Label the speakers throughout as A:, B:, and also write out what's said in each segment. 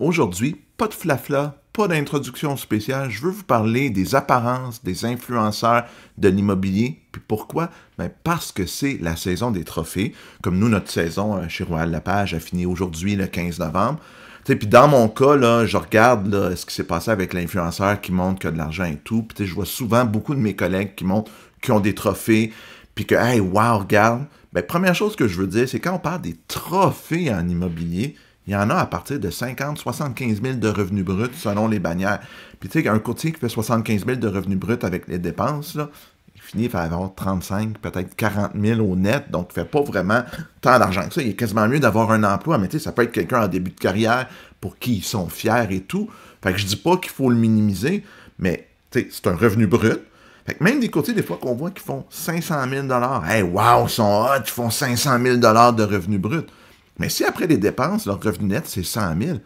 A: Aujourd'hui, pas de flafla, pas d'introduction spéciale, je veux vous parler des apparences des influenceurs de l'immobilier. Puis pourquoi? Ben parce que c'est la saison des trophées. Comme nous, notre saison euh, chez Royal Lapage a fini aujourd'hui le 15 novembre. Puis dans mon cas, là, je regarde là, ce qui s'est passé avec l'influenceur qui montre qu'il a de l'argent et tout. Puis je vois souvent beaucoup de mes collègues qui montrent qui ont des trophées, puis que, hey, wow, regarde. Ben, première chose que je veux dire, c'est quand on parle des trophées en immobilier, il y en a à partir de 50, 75 000 de revenus bruts selon les bannières. Puis tu sais, un courtier qui fait 75 000 de revenus bruts avec les dépenses, il finit par avoir 35, peut-être 40 000 au net, donc il ne fait pas vraiment tant d'argent que ça. Il est quasiment mieux d'avoir un emploi, mais tu sais, ça peut être quelqu'un en début de carrière pour qui ils sont fiers et tout. Fait que je dis pas qu'il faut le minimiser, mais tu sais, c'est un revenu brut. Fait que même des courtiers, des fois, qu'on voit qu'ils font 500 000 Hey, wow, ils sont hot, ils font 500 000 de revenus bruts. Mais si après les dépenses, leur revenu net, c'est 100 000,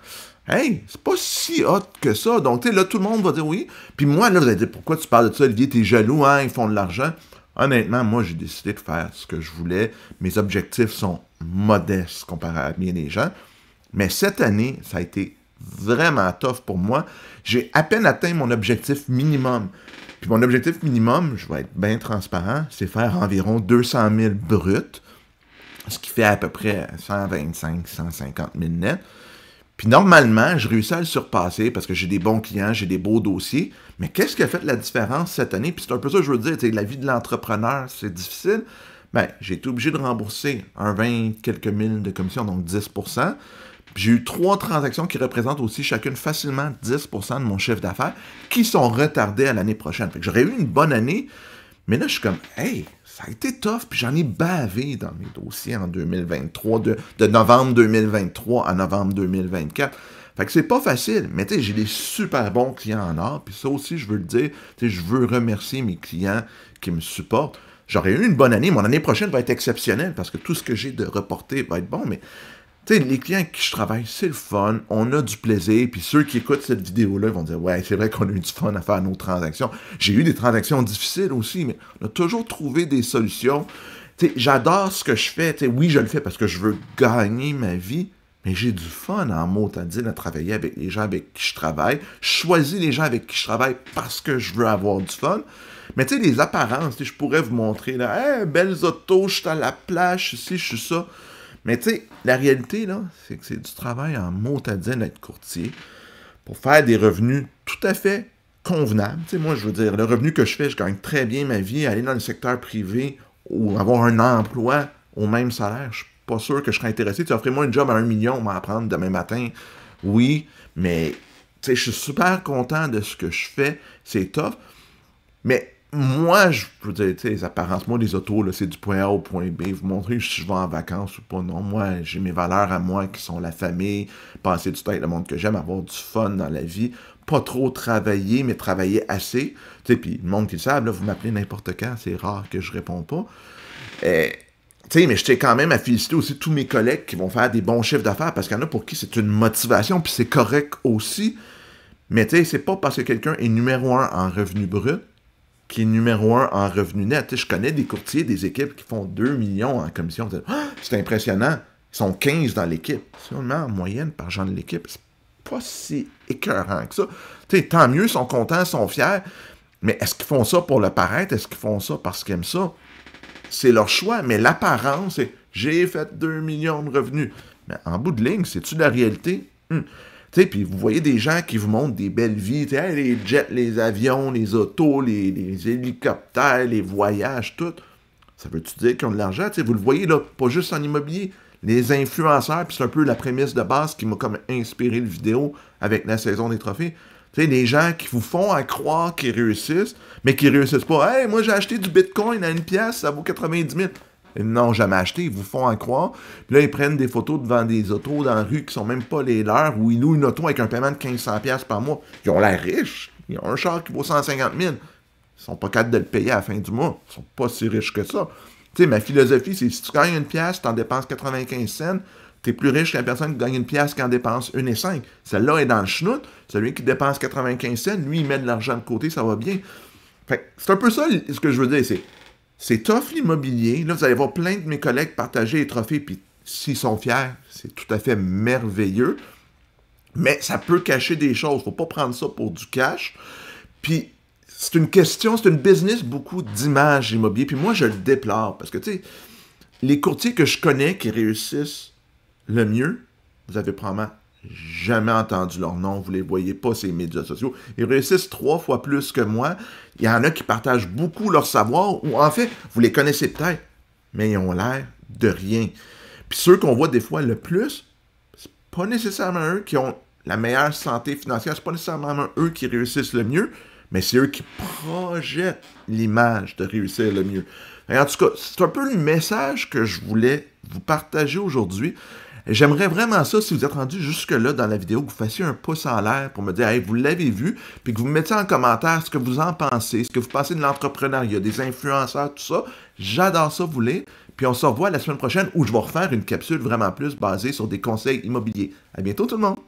A: hey, c'est pas si hot que ça. Donc, tu sais, là, tout le monde va dire oui. Puis moi, là, vous allez dire, pourquoi tu parles de ça, Olivier? T'es jaloux, hein? Ils font de l'argent. Honnêtement, moi, j'ai décidé de faire ce que je voulais. Mes objectifs sont modestes comparé à bien des gens. Mais cette année, ça a été vraiment tough pour moi. J'ai à peine atteint mon objectif minimum. Puis mon objectif minimum, je vais être bien transparent, c'est faire environ 200 000 bruts ce qui fait à peu près 125, 150 000 nets. Puis normalement, je réussis à le surpasser parce que j'ai des bons clients, j'ai des beaux dossiers. Mais qu'est-ce qui a fait la différence cette année? Puis c'est un peu ça que je veux dire, la vie de l'entrepreneur, c'est difficile. Ben, j'ai été obligé de rembourser un 20 quelques mille de commission, donc 10 J'ai eu trois transactions qui représentent aussi chacune facilement 10 de mon chiffre d'affaires qui sont retardées à l'année prochaine. Fait que j'aurais eu une bonne année, mais là, je suis comme, hey, ça a été tough, puis j'en ai bavé dans mes dossiers en 2023, de, novembre 2023 à novembre 2024. Fait que c'est pas facile, mais tu sais, j'ai des super bons clients en or, puis ça aussi, je veux le dire, tu sais, je veux remercier mes clients qui me supportent. J'aurais eu une bonne année, mon année prochaine va être exceptionnelle parce que tout ce que j'ai de reporté va être bon, mais les clients avec qui je travaille, c'est le fun, on a du plaisir, puis ceux qui écoutent cette vidéo-là vont dire Ouais, c'est vrai qu'on a eu du fun à faire nos transactions. J'ai eu des transactions difficiles aussi, mais on a toujours trouvé des solutions. j'adore ce que je fais. oui, je le fais parce que je veux gagner ma vie, mais j'ai du fun en mot à dire de travailler avec les gens avec qui je travaille. Je choisis les gens avec qui je travaille parce que je veux avoir du fun. Mais tu les apparences, je pourrais vous montrer là, hey, belles autos, je suis à la plage, Si je suis ça. Mais tu sais, la réalité, là, c'est que c'est du travail en motadine d'être courtier pour faire des revenus tout à fait convenables. Tu sais, moi, je veux dire, le revenu que je fais, je gagne très bien ma vie. Aller dans le secteur privé ou avoir un emploi au même salaire, je suis pas sûr que je serais intéressé. Tu offrez-moi un job à un million, on m'en prendre demain matin. Oui, mais je suis super content de ce que je fais. C'est top. Mais moi, je peux dire, tu les apparences, moi, les autos, c'est du point A au point B. Vous montrez si je vais en vacances ou pas. Non, moi, j'ai mes valeurs à moi qui sont la famille, passer du temps avec le monde que j'aime, avoir du fun dans la vie, pas trop travailler, mais travailler assez. Tu sais, puis le monde qui le savent, là, vous m'appelez n'importe quand, c'est rare que je réponds pas. Et, euh, sais, mais je tiens quand même à féliciter aussi tous mes collègues qui vont faire des bons chiffres d'affaires parce qu'il y en a pour qui c'est une motivation, puis c'est correct aussi. Mais tu sais, c'est pas parce que quelqu'un est numéro un en revenu brut qui est numéro un en revenu net. je connais des courtiers, des équipes qui font 2 millions en commission. Ah! C'est impressionnant. Ils sont 15 dans l'équipe. Seulement, en moyenne par genre de l'équipe, c'est pas si écœurant que ça. tant mieux, ils sont contents, ils sont fiers. Mais est-ce qu'ils font ça pour le paraître? Est-ce qu'ils font ça parce qu'ils aiment ça? C'est leur choix, mais l'apparence, c'est j'ai fait 2 millions de revenus. Mais en bout de ligne, c'est-tu la réalité? Hmm. Tu puis vous voyez des gens qui vous montrent des belles vies, les jets, les avions, les autos, les, hélicoptères, les voyages, tout. Ça veut-tu dire qu'ils ont de l'argent? Tu sais, vous le voyez, là, pas juste en immobilier, les influenceurs, puis c'est un peu la prémisse de base qui m'a comme inspiré le vidéo avec la saison des trophées. Tu sais, les gens qui vous font à croire qu'ils réussissent, mais qui réussissent pas. Hey, moi j'ai acheté du bitcoin à une pièce, ça vaut 90 000 n'ont jamais acheté. Ils vous font en croire. Puis là, ils prennent des photos devant des autos dans la rue qui sont même pas les leurs, où ils louent une auto avec un paiement de 1500$ par mois. Ils ont l'air riches. Ils ont un char qui vaut 150 000. Ils sont pas capables de le payer à la fin du mois. Ils sont pas si riches que ça. Tu sais, ma philosophie, c'est si tu gagnes une pièce, tu en dépenses 95 cents, tu es plus riche qu'une personne qui gagne une pièce qui en dépense une et cinq. Celle-là est dans le chenoute. Celui qui dépense 95 cents, lui, il met de l'argent de côté, ça va bien. Fait c'est un peu ça ce que je veux dire. C'est c'est tough l'immobilier. Là, vous allez voir plein de mes collègues partager les trophées, puis s'ils sont fiers, c'est tout à fait merveilleux. Mais ça peut cacher des choses. Faut pas prendre ça pour du cash. Puis c'est une question, c'est une business beaucoup d'images immobilières. Puis moi, je le déplore parce que, tu sais, les courtiers que je connais qui réussissent le mieux, vous avez probablement jamais entendu leur nom, vous les voyez pas ces médias sociaux. Ils réussissent trois fois plus que moi. Il y en a qui partagent beaucoup leur savoir, ou en fait, vous les connaissez peut-être, mais ils ont l'air de rien. Puis ceux qu'on voit des fois le plus, c'est pas nécessairement eux qui ont la meilleure santé financière, c'est pas nécessairement eux qui réussissent le mieux, mais c'est eux qui projettent l'image de réussir le mieux. en tout cas, c'est un peu le message que je voulais vous partager aujourd'hui. J'aimerais vraiment ça, si vous êtes rendu jusque-là dans la vidéo, que vous fassiez un pouce en l'air pour me dire, hey, vous l'avez vu, puis que vous mettiez en commentaire ce que vous en pensez, ce que vous pensez de l'entrepreneuriat, des influenceurs, tout ça. J'adore ça, vous voulez. Puis on se revoit la semaine prochaine où je vais refaire une capsule vraiment plus basée sur des conseils immobiliers. À bientôt tout le monde!